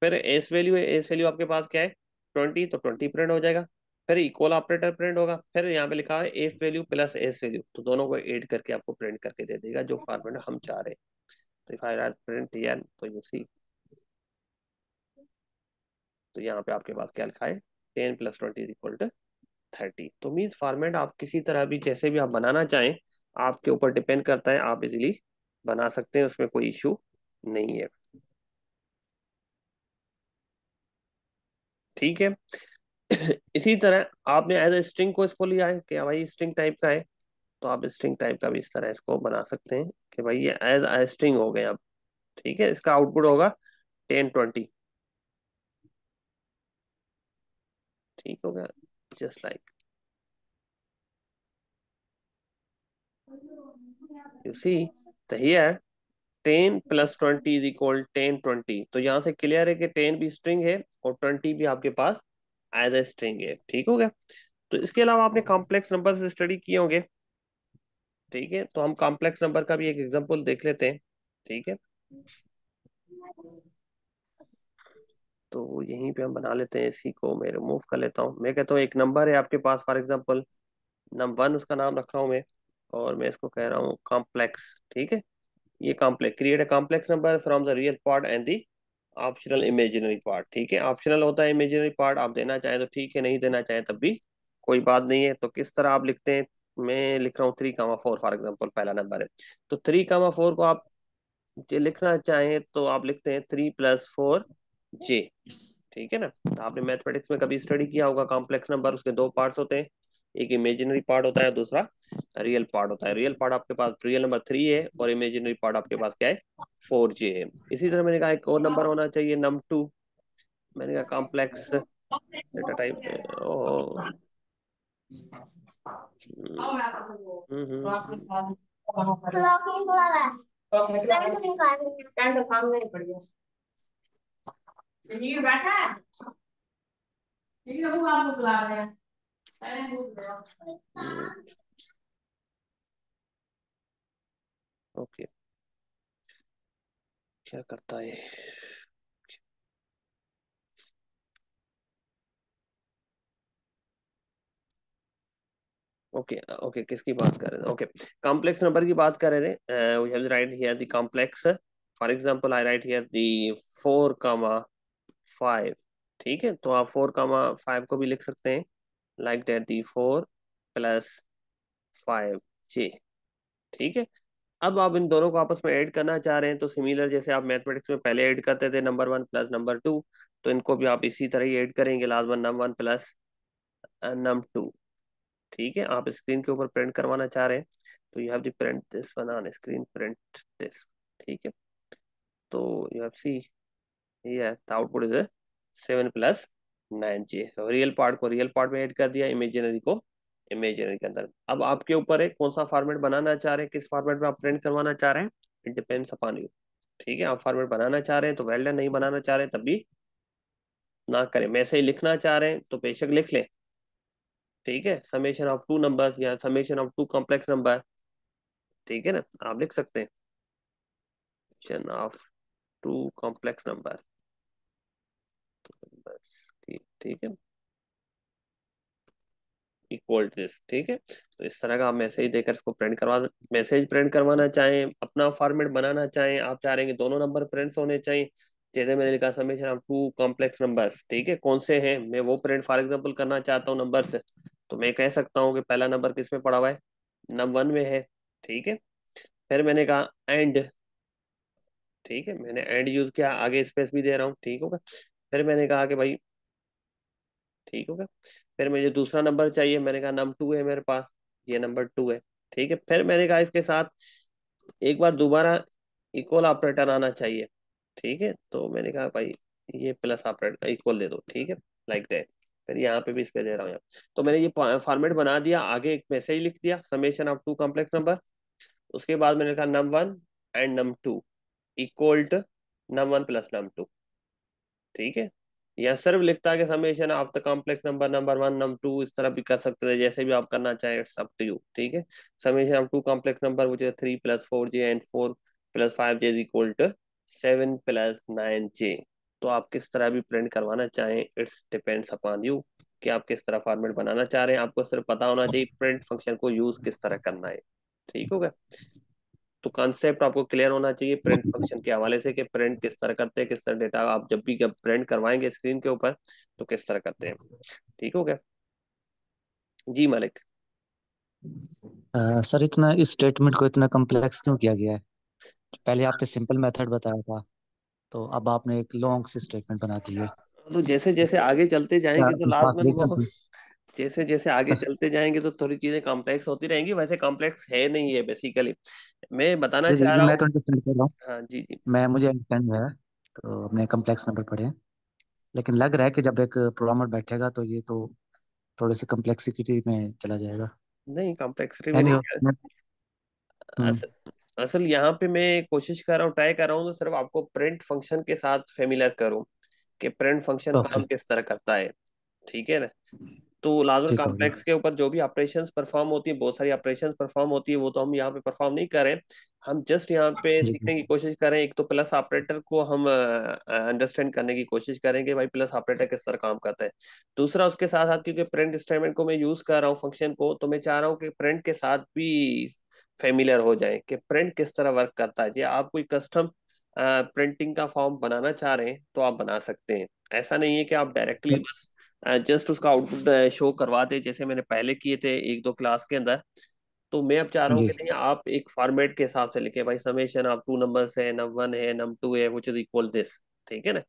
फिर एस वैल्यू है एस वैल्यू आपके पास क्या है ट्वेंटी तो ट्वेंटी प्रिंट हो जाएगा फिर इक्वल ऑपरेटर प्रिंट होगा फिर यहाँ पे लिखा है F value plus S value तो दोनों को एड करके आपको प्रिंट करके दे देगा जो फॉर्मेट हम चाह रहे हैं तो इफ आई प्रिंट तो यू सी तो यहाँ पे आपके पास क्या लिखा है ten plus twenty equal to thirty तो मीन्स फॉर्मेट आप किसी तरह भी जैसे भी आप बनाना चाहें आपके ऊपर डिपेंड करता है आप इजिली बना सकते हैं उसमें कोई इशू नहीं है ठीक है इसी तरह आपने एज ए स्ट्रिंग को इसको लिया है कि भाई स्ट्रिंग टाइप का है तो आप स्ट्रिंग टाइप का भी इस तरह इसको बना सकते हैं कि भाई ये एज ए स्ट्रिंग हो गए अब ठीक है इसका आउटपुट होगा टेन ट्वेंटी ठीक हो गया जस्ट लाइक यू सी तो here ten plus twenty is equal ten twenty तो यहां से क्लियर है कि टेन भी स्ट्रिंग है और ट्वेंटी भी आपके पास एज ए स्ट्रिंग है ठीक हो गया तो इसके अलावा आपने कॉम्प्लेक्स नंबर से स्टडी किए होंगे ठीक है तो हम कॉम्प्लेक्स नंबर का भी एक एग्जांपल देख लेते हैं ठीक है तो यहीं पे हम बना लेते हैं इसी को मैं रिमूव कर लेता हूँ मैं कहता हूँ एक नंबर है आपके पास फॉर एग्जाम्पल नंबर वन उसका नाम रख रहा हूँ मैं और मैं इसको कह रहा हूँ कॉम्प्लेक्स ठीक है ये complex create a complex number from the real part and the optional imaginary part ठीक है ऑप्शनल होता है इमेजिनरी पार्ट आप देना चाहें तो ठीक है नहीं देना चाहें तब भी कोई बात नहीं है तो किस तरह आप लिखते हैं मैं लिख रहा हूँ three comma four for example पहला नंबर है तो थ्री कामा फोर को आप लिखना चाहें तो आप लिखते हैं थ्री प्लस फोर जे ठीक है ना तो आपने मैथमेटिक्स में कभी स्टडी किया होगा कॉम्प्लेक्स नंबर उसके दो पार्ट्स होते हैं एक इमेजिनरी पार्ट होता है दूसरा रियल पार्ट होता है रियल पार्ट आपके पास रियल नंबर थ्री है और इमेजिनरी पार्ट आपके पास क्या है फोर जे है इसी तरह मैंने कहा एक और नंबर होना चाहिए नम टू मैंने कहा complex data type hmm hmm जिंदगी बैठा है लेकिन अभी बाप भूख लगा है अरे भूख तो ओके क्या करता है ओके okay, ओके okay, किसकी बात कर रहे थे ओके कॉम्प्लेक्स नंबर की बात कर रहे थे we have write here the complex for example I write here the four comma five ठीक है तो आप फोर कामा फाइव को भी लिख सकते हैं like that the four plus five J ठीक है अब आप इन दोनों को आपस में ऐड करना चाह रहे हैं तो सिमिलर जैसे आप मैथमेटिक्स में पहले ऐड करते थे number one plus number two तो इनको भी आप इसी तरह ही ऐड करेंगे last one num one plus num two ठीक है आप स्क्रीन के ऊपर प्रिंट करवाना चाह रहे हैं तो you have the print this one on screen print this ठीक है तो यू हैव सी ये तो output is seven plus nine J तो रियल पार्ट को रियल पार्ट में ऐड कर दिया इमेजिनरी को इमेजिनरी के अंदर अब आपके ऊपर है कौन सा फॉर्मेट बनाना चाह रहे हैं किस फॉर्मेट में आप प्रिंट करवाना चाह रहे हैं इट डिपेंड्स अपॉन यू ठीक है आप फॉर्मेट बनाना चाह रहे हैं तो वेल्डन नहीं बनाना चाह रहे तब भी ना करें मैसेज लिखना चाह रहे हैं तो बेशक लिख लें ठीक है समेशन ऑफ टू नंबर या summation of two complex number ठीक है ना आप लिख सकते हैं ऑफ टू कॉम्प्लेक्स नंबर बस की ठीक है इक्वल दिस ठीक है तो इस तरह का आप मैसेज देकर इसको प्रिंट करवा मैसेज प्रिंट करवाना चाहें अपना फॉर्मेट बनाना चाहें आप चाह रहे हैं दोनों नंबर प्रिंट्स होने चाहिए जैसे मैंने लिखा summation of two complex numbers ठीक है कौन से हैं मैं वो प्रिंट फॉर एग्जांपल करना चाहता हूँ नंबर से तो मैं कह सकता हूँ कि पहला नंबर किस में पड़ा हुआ है नंबर वन में है ठीक है फिर मैंने कहा एंड ठीक है मैंने एंड यूज किया आगे स्पेस भी दे रहा हूँ ठीक होगा फिर मैंने कहा कि भाई ठीक होगा फिर मुझे दूसरा नंबर चाहिए मैंने कहा नंबर टू है मेरे पास ये नंबर टू है ठीक है फिर मैंने कहा इसके साथ एक बार दोबारा इक्वल ऑपरेटर आना चाहिए ठीक है तो मैंने कहा भाई ये प्लस ऑपरेटर का इक्वल दे दो ठीक है लाइक दैट फिर यहाँ पे भी इस पे दे रहा हूँ तो मैंने ये फॉर्मेट बना दिया आगे एक मैसेज लिख दिया summation of two complex number उसके बाद मैंने कहा num one and num two equal to num one plus num two ठीक है या सर्व लिखता के summation of the complex number number one number two इस तरह भी कर सकते थे जैसे भी आप करना चाहें इट्स अप टू यू ठीक है summation of two complex number मुझे three plus four j and four plus five j is equal to seven plus nine j तो आप किस तरह भी प्रिंट करवाना चाहें इट्स डिपेंड्स अपॉन यू कि आप किस तरह फॉर्मेट बनाना चाह रहे हैं आपको सिर्फ पता होना चाहिए प्रिंट फंक्शन को यूज किस तरह करना है ठीक होगा तो कॉन्सेप्ट आपको क्लियर होना चाहिए प्रिंट फंक्शन के हवाले से कि प्रिंट किस तरह करते हैं किस तरह डेटा आप जब भी प्रिंट करवाएंगे स्क्रीन के ऊपर तो किस तरह करते हैं ठीक हो गया जी मलिक सर इतना इस स्टेटमेंट को इतना कॉम्प्लेक्स क्यों किया गया है पहले आपने सिंपल मेथड बताया था तो अब आपने एक लॉन्ग सी स्टेटमेंट बना दी है हाँ, तो जैसे जैसे आगे चलते जाएंगे हाँ, तो लास्ट हाँ, में तो जैसे जैसे आगे चलते जाएंगे तो थोड़ी चीजें कॉम्प्लेक्स होती रहेंगी वैसे कॉम्प्लेक्स है नहीं है बेसिकली मैं बताना जी, चाह रहा हूँ तो कर रहा हूँ हाँ जी जी मैं मुझे अंडरस्टैंड है तो अपने कॉम्प्लेक्स नंबर पढ़े लेकिन लग रहा है कि जब एक प्रोग्रामर बैठेगा तो ये तो थोड़े से कॉम्प्लेक्सिटी में चला जाएगा नहीं कॉम्प्लेक्सिटी में नहीं हम्म। असल यहाँ पे मैं कोशिश कर रहा हूँ ट्राई कर रहा हूँ तो सिर्फ आपको प्रिंट फंक्शन के साथ फेमिलर करूँ कि प्रिंट फंक्शन काम किस तरह करता है ठीक है ना तो लाजमन कॉम्प्लेक्स के ऊपर जो भी ऑपरेशंस परफॉर्म होती है बहुत सारी ऑपरेशंस परफॉर्म होती है वो तो हम यहाँ पे परफॉर्म नहीं करें हम जस्ट यहाँ पे सीखने की कोशिश करें एक तो प्लस ऑपरेटर को हम अंडरस्टैंड करने की कोशिश करें कि भाई प्लस ऑपरेटर किस तरह काम करता है दूसरा उसके साथ साथ क्योंकि प्रिंट स्टेटमेंट को मैं यूज कर रहा हूँ फंक्शन को तो मैं चाह रहा हूँ कि प्रिंट के साथ भी फेमिलियर हो जाए कि प्रिंट किस तरह वर्क करता है जी आप कोई कस्टम प्रिंटिंग का फॉर्म बनाना चाह रहे हैं तो आप बना सकते हैं ऐसा नहीं है कि आप डायरेक्टली बस जस्ट उसका आउटपुट शो करवा दे जैसे मैंने पहले किए थे एक दो क्लास के अंदर तो मैं अब चाह रहा हूँ कि नहीं आप एक फॉर्मेट के हिसाब से लिखे भाई समेशन आप टू नंबर है नम वन है नम टू है विच इज इक्वल दिस ठीक है ना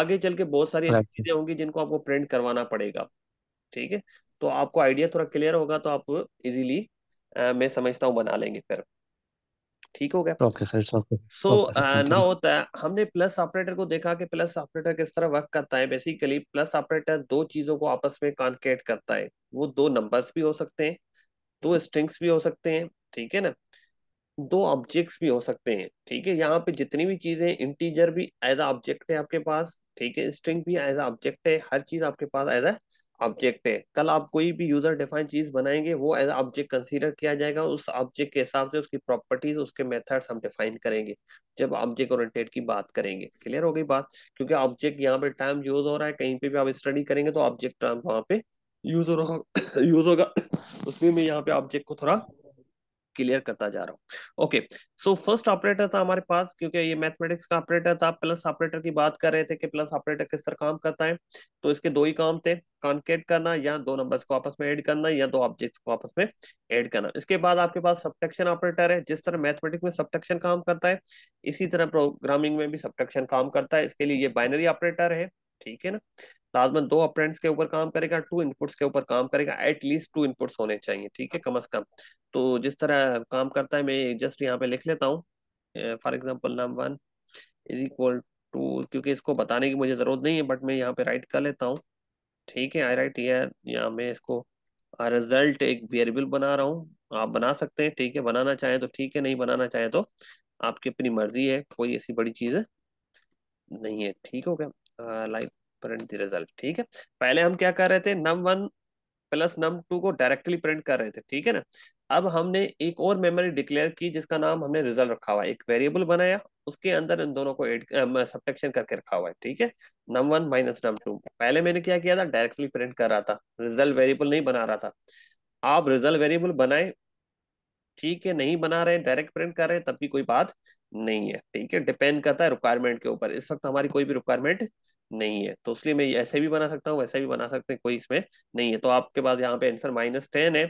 आगे चल के बहुत सारी ऐसी चीजें होंगी जिनको आपको प्रिंट करवाना पड़ेगा ठीक है तो आपको आइडिया थोड़ा क्लियर होगा तो आप इजीली मैं समझता हूँ बना लेंगे फिर ठीक हो गया ओके सर सो ना होता है हमने प्लस ऑपरेटर को देखा कि प्लस ऑपरेटर किस तरह वर्क करता है बेसिकली प्लस ऑपरेटर दो चीजों को आपस में कॉन्केट करता है वो दो नंबर्स भी हो सकते हैं दो स्ट्रिंग्स भी हो सकते हैं ठीक है ना दो ऑब्जेक्ट्स भी हो सकते हैं ठीक है यहाँ पे जितनी भी चीजें इंटीजर भी एज अ ऑब्जेक्ट है आपके पास ठीक है स्ट्रिंग भी एज अ ऑब्जेक्ट है हर चीज आपके पास एज अ ऑब्जेक्ट है कल आप कोई भी यूजर डिफाइन चीज बनाएंगे वो एज ऑब्जेक्ट कंसीडर किया जाएगा उस ऑब्जेक्ट के हिसाब से उसकी प्रॉपर्टीज उसके मेथड्स हम डिफाइन करेंगे जब ऑब्जेक्ट ओरिएंटेड की बात करेंगे क्लियर हो गई बात क्योंकि ऑब्जेक्ट यहाँ पे टर्म यूज हो रहा है कहीं पे भी आप स्टडी करेंगे तो ऑब्जेक्ट टर्म वहाँ पे यूज हो रहा यूज होगा उसमें मैं यहाँ पे ऑब्जेक्ट को थोड़ा क्लियर करता जा रहा हूँ ओके सो फर्स्ट ऑपरेटर था हमारे पास क्योंकि ये मैथमेटिक्स का ऑपरेटर था प्लस ऑपरेटर की बात कर रहे थे कि प्लस ऑपरेटर किस तरह काम करता है तो इसके दो ही काम थे कॉन्केट करना या दो नंबर्स को आपस में ऐड करना या दो ऑब्जेक्ट्स को आपस में ऐड करना इसके बाद आपके पास सब्टशन ऑपरेटर है जिस तरह मैथमेटिक्स में सब्ट्रैक्शन काम करता है इसी तरह प्रोग्रामिंग में भी सब्ट्रैक्शन काम करता है इसके लिए ये बाइनरी ऑपरेटर है ठीक है ना लाजमन दो अप्रेंट्स के ऊपर काम करेगा टू इनपुट्स के ऊपर काम करेगा एटलीस्ट टू इनपुट्स होने चाहिए ठीक है कम अज कम तो जिस तरह काम करता है मैं जस्ट यहाँ पे लिख लेता हूँ for example num one is equal to क्योंकि इसको बताने की मुझे ज़रूरत नहीं है बट मैं यहाँ पे राइट कर लेता हूँ ठीक है आई राइट यार यहाँ मैं इसको रिजल्ट एक वेरिएबल बना रहा हूँ आप बना सकते हैं ठीक है बनाना चाहें तो ठीक है नहीं बनाना चाहे तो आपकी अपनी मर्जी है कोई ऐसी बड़ी चीज़ नहीं है ठीक हो गया लाइक प्रिंट द रिजल्ट ठीक है पहले हम क्या कर रहे थे num one plus num two को डायरेक्टली प्रिंट कर रहे थे ठीक है ना अब हमने एक और मेमोरी डिक्लेयर की जिसका नाम हमने रिजल्ट रखा हुआ है एक वेरिएबल बनाया उसके अंदर इन दोनों को एड सब्टेक्शन करके रखा हुआ है ठीक है num one minus num two पहले मैंने क्या किया था डायरेक्टली प्रिंट कर रहा था रिजल्ट वेरिएबल नहीं बना रहा था आप रिजल्ट वेरिएबल बनाए ठीक है नहीं बना रहे डायरेक्ट प्रिंट कर रहे हैं तब भी कोई बात नहीं है ठीक है डिपेंड करता है रिक्वायरमेंट के ऊपर इस वक्त हमारी कोई भी रिक्वायरमेंट नहीं है तो इसलिए मैं ऐसे भी बना सकता हूँ वैसे भी बना सकते हैं कोई इसमें नहीं है तो आपके पास यहाँ पे आंसर माइनस टेन है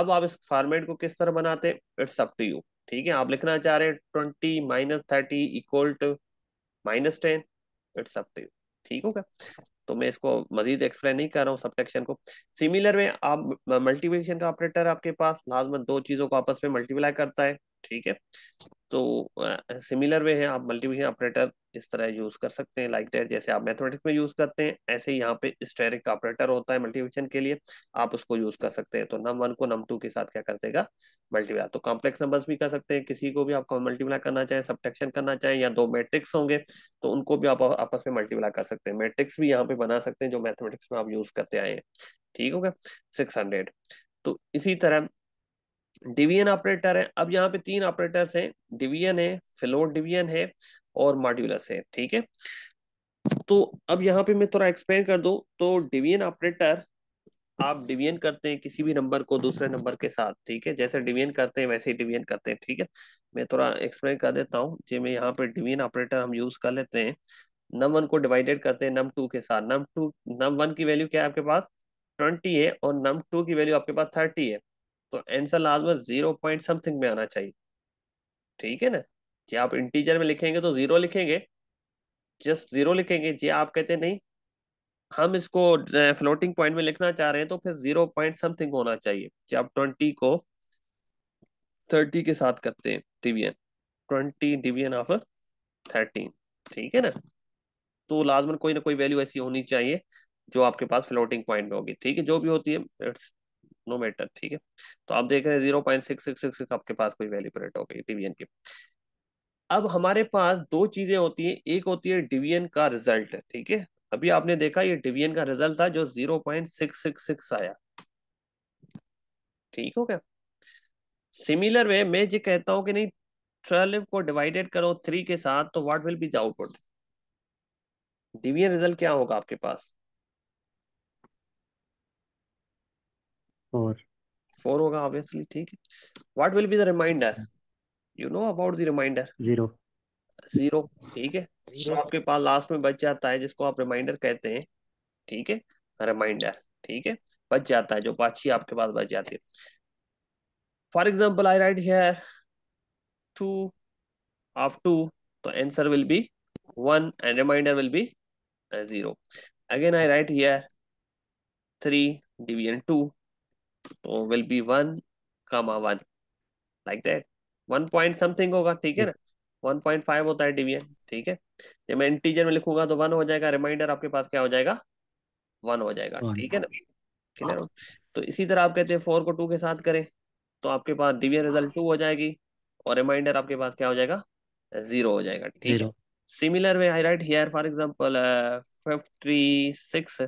अब आप इस फॉर्मेट को किस तरह बनाते हैं इट्स अप टू यू ठीक है आप लिखना चाह रहे हैं twenty minus thirty equal to minus ten it's up to you ठीक होगा तो मैं इसको मजीद एक्सप्लेन नहीं कर रहा हूँ सब्टेक्शन को सिमिलर में आप मल्टीप्लिकेशन का ऑपरेटर आपके पास लाजमन दो चीज़ों को आपस में मल्टीप्लाई करता है ठीक है तो सिमिलर वे है आप मल्टीप्लिकेशन ऑपरेटर इस तरह यूज कर सकते हैं लाइक डेट जैसे आप मैथमेटिक्स में यूज करते हैं ऐसे ही यहाँ पे स्टेरिक ऑपरेटर होता है मल्टीप्लिकेशन के लिए आप उसको यूज कर सकते हैं तो नम वन को नम टू के साथ क्या कर देगा मल्टीप्लाई तो कॉम्प्लेक्स नंबर्स भी कर सकते हैं किसी को भी आपको मल्टीप्लाई करना चाहें सब्टेक्शन करना चाहें या दो मेट्रिक्स होंगे तो उनको भी आप आपस में मल्टीप्लाई कर सकते हैं मेट्रिक्स भी यहाँ पे बना सकते हैं जो मैथमेटिक्स में आप यूज करते आए हैं ठीक होगा सिक्स हंड्रेड तो इसी तरह डिवीजन ऑपरेटर है अब यहाँ पे तीन ऑपरेटर्स हैं डिवीजन है फ्लोर डिवीजन है और मॉड्यूलस है ठीक है तो अब यहाँ पे मैं थोड़ा एक्सप्लेन कर दू तो डिवीजन ऑपरेटर आप डिवीजन करते हैं किसी भी नंबर को दूसरे नंबर के साथ ठीक है जैसे डिवीजन करते हैं वैसे ही डिवीजन करते हैं ठीक है मैं थोड़ा एक्सप्लेन कर देता हूँ जी मैं यहाँ पे डिवीजन ऑपरेटर हम यूज कर लेते हैं नम वन को डिवाइडेड करते हैं नम टू के साथ नम टू नम वन की वैल्यू क्या है आपके पास ट्वेंटी है और नम टू की वैल्यू आपके पास थर्टी है तो answer last zero point something में आना चाहिए ठीक है ना जे आप इंटीजर में लिखेंगे तो जीरो लिखेंगे जस्ट जीरो लिखेंगे जे आप कहते नहीं हम इसको फ्लोटिंग पॉइंट में लिखना चाह रहे हैं तो फिर जीरो पॉइंट समथिंग होना चाहिए जे आप ट्वेंटी को थर्टी के साथ करते हैं division twenty division of thirteen ठीक है ना तो लाजमन कोई ना कोई वैल्यू ऐसी होनी चाहिए जो आपके पास फ्लोटिंग पॉइंट में होगी ठीक है जो भी होती है इट्स नो मैटर ठीक है तो आप देख रहे हैं zero point six six six आपके पास कोई वैल्यू प्रेट हो गई डिवीजन की अब हमारे पास दो चीजें होती हैं एक होती है डिवीजन का रिजल्ट ठीक है अभी आपने देखा ये डिवीजन का रिजल्ट था जो zero point six six six आया ठीक हो गया सिमिलर वे मैं ये कहता हूं कि नहीं ट्वेल्व को डिवाइडेड करो थ्री के साथ तो what will be the output division result क्या होगा आपके पास फोर फोर होगा ऑब्वियसली ठीक है what will be the reminder you know about the reminder zero zero ठीक है जीरो आपके पास लास्ट में बच जाता है जिसको आप रिमाइंडर कहते हैं ठीक है रिमाइंडर ठीक है बच जाता है जो पाछी आपके पास बच जाती है for example I write here two of two तो answer will be one and reminder will be zero again I write here three division two तो will be one comma one like that one point something होगा ठीक है ना one point five होता है division ठीक है जब मैं इंटीजर में लिखूंगा तो वन हो जाएगा रिमाइंडर आपके पास क्या हो जाएगा वन हो जाएगा ठीक है ना क्लियर तो इसी तरह आप कहते हैं फोर को टू के साथ करें तो आपके पास डिवीजन रिजल्ट टू हो जाएगी और रिमाइंडर आपके पास क्या हो जाएगा जीरो हो जाएगा ठीक है similar way I write here for example fifty six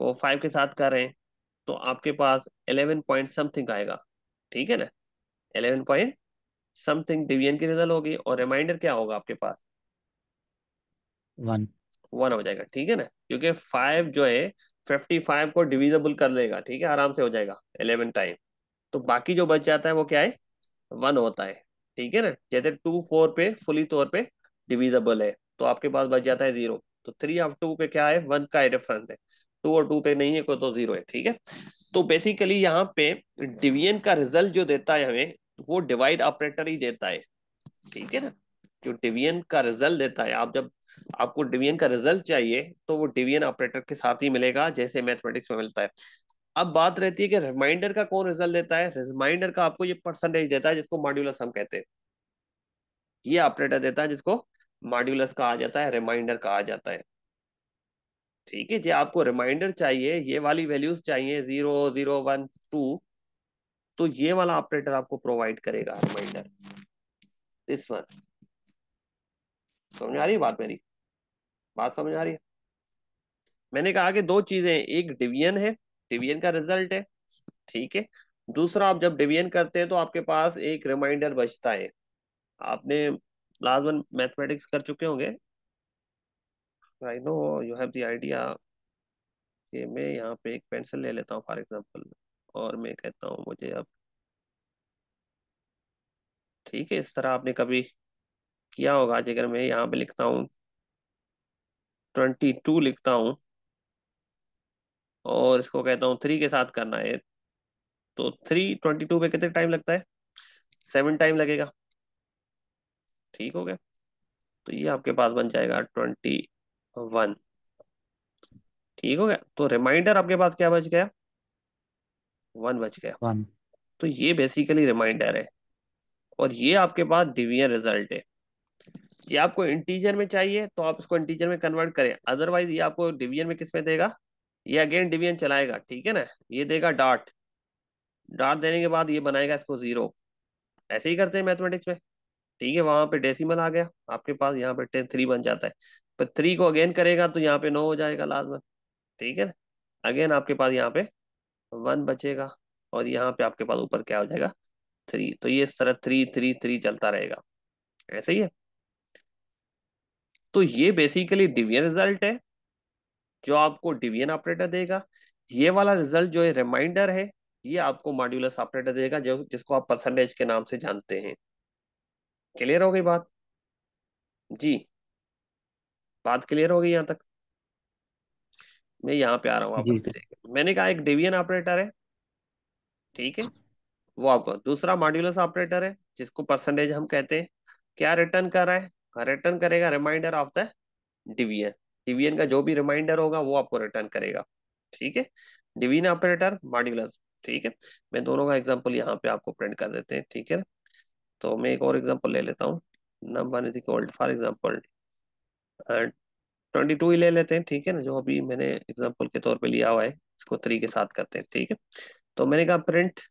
को फाइव के साथ कर रहे हैं तो आपके पास एलेवन पॉइंट समथिंग आएगा ठीक है ना एलेवन पॉइंट समथिंग डिवीजन की रिजल्ट होगी और रिमाइंडर क्या होगा आपके पास वन वन हो जाएगा ठीक है ना क्योंकि फाइव जो है फिफ्टी फाइव को डिविजिबल कर लेगा ठीक है आराम से हो जाएगा एलेवन टाइम तो बाकी जो बच जाता है वो क्या है वन होता है ठीक है ना जैसे टू फोर पे फुली तौर पे डिविजिबल है तो आपके पास बच जाता है जीरो तो थ्री ऑफ टू पे क्या है वन का रेफरेंस है टू और टू पे नहीं है कोई तो जीरो है ठीक है तो बेसिकली यहाँ पे डिवीजन का रिजल्ट जो देता है हमें वो डिवाइड ऑपरेटर ही देता है ठीक है ना जो डिवीजन का रिजल्ट देता है आप जब आपको डिवीजन का रिजल्ट चाहिए तो वो डिवीजन ऑपरेटर के साथ ही मिलेगा जैसे मैथमेटिक्स में मिलता है अब बात रहती है कि रिमाइंडर का कौन रिजल्ट देता है रिमाइंडर का आपको ये परसेंटेज देता है जिसको मॉड्यूलस हम कहते हैं ये ऑपरेटर देता है जिसको मॉड्यूलस आ जाता है रिमाइंडर कहा जाता है ठीक है जी आपको रिमाइंडर चाहिए ये वाली वैल्यूज चाहिए जीरो जीरो वन टू तो ये वाला ऑपरेटर आपको प्रोवाइड करेगा रिमाइंडर दिस वन समझ आ रही है बात मेरी बात समझ आ रही है मैंने कहा कि दो चीजें एक डिवीजन है डिवीजन का रिजल्ट है ठीक है दूसरा आप जब डिवीजन करते हैं तो आपके पास एक रिमाइंडर बचता है आपने वन मैथमेटिक्स कर चुके होंगे I know you have the idea कि मैं यहाँ पे एक पेंसिल ले लेता हूँ फॉर एग्जांपल और मैं कहता हूँ मुझे अब ठीक है इस तरह आपने कभी किया होगा जगह मैं यहाँ पे लिखता हूँ ट्वेंटी टू लिखता हूँ और इसको कहता हूँ थ्री के साथ करना है तो थ्री ट्वेंटी टू पे कितने टाइम लगता है सेवन टाइम लगेगा ठीक हो गया तो ये आपके पास बन जाएगा ट्वेंटी वन ठीक हो गया तो रिमाइंडर आपके पास क्या बच गया वन बच गया वन तो ये बेसिकली रिमाइंडर है और ये आपके पास डिवीजन रिजल्ट है ये आपको इंटीजर में चाहिए तो आप इसको इंटीजर में कन्वर्ट करें अदरवाइज ये आपको डिवीजन में किस में देगा ये अगेन डिवीजन चलाएगा ठीक है ना ये देगा डॉट डॉट देने के बाद ये बनाएगा इसको जीरो ऐसे ही करते हैं मैथमेटिक्स में ठीक है वहां पे डेसिमल आ गया आपके पास यहाँ पे टेन थ्री बन जाता है पर थ्री को अगेन करेगा तो यहाँ पे नो हो जाएगा लास्ट में ठीक है ना अगेन आपके पास यहाँ पे वन बचेगा और यहाँ पे आपके पास ऊपर क्या हो जाएगा थ्री तो ये इस तरह थ्री थ्री थ्री चलता रहेगा ऐसे ही है तो ये बेसिकली डिवीजन रिजल्ट है जो आपको डिवीजन ऑपरेटर देगा ये वाला रिजल्ट जो है रिमाइंडर है ये आपको मॉड्यूलस ऑपरेटर देगा जो जिसको आप परसेंटेज के नाम से जानते हैं क्लियर हो गई बात जी बात क्लियर हो गई यहाँ तक मैं यहाँ पे आ रहा हूँ आपको मैंने कहा एक डेवियन ऑपरेटर है ठीक है वो आपको दूसरा मॉड्यूलस ऑपरेटर है जिसको परसेंटेज हम कहते हैं क्या रिटर्न कर रहा है रिटर्न हाँ, करेगा reminder of the division division का जो भी रिमाइंडर होगा वो आपको रिटर्न करेगा ठीक है डिवीन ऑपरेटर मॉड्यूलस ठीक है मैं दोनों का एग्जांपल यहाँ पे आपको प्रिंट कर देते हैं ठीक है तो मैं एक और एग्जांपल ले लेता हूँ number is equal for example twenty two ही ले लेते हैं ठीक है ना जो अभी मैंने एग्जाम्पल के तौर पे लिया हुआ है इसको थ्री के साथ करते हैं ठीक है तो मैंने कहा प्रिंट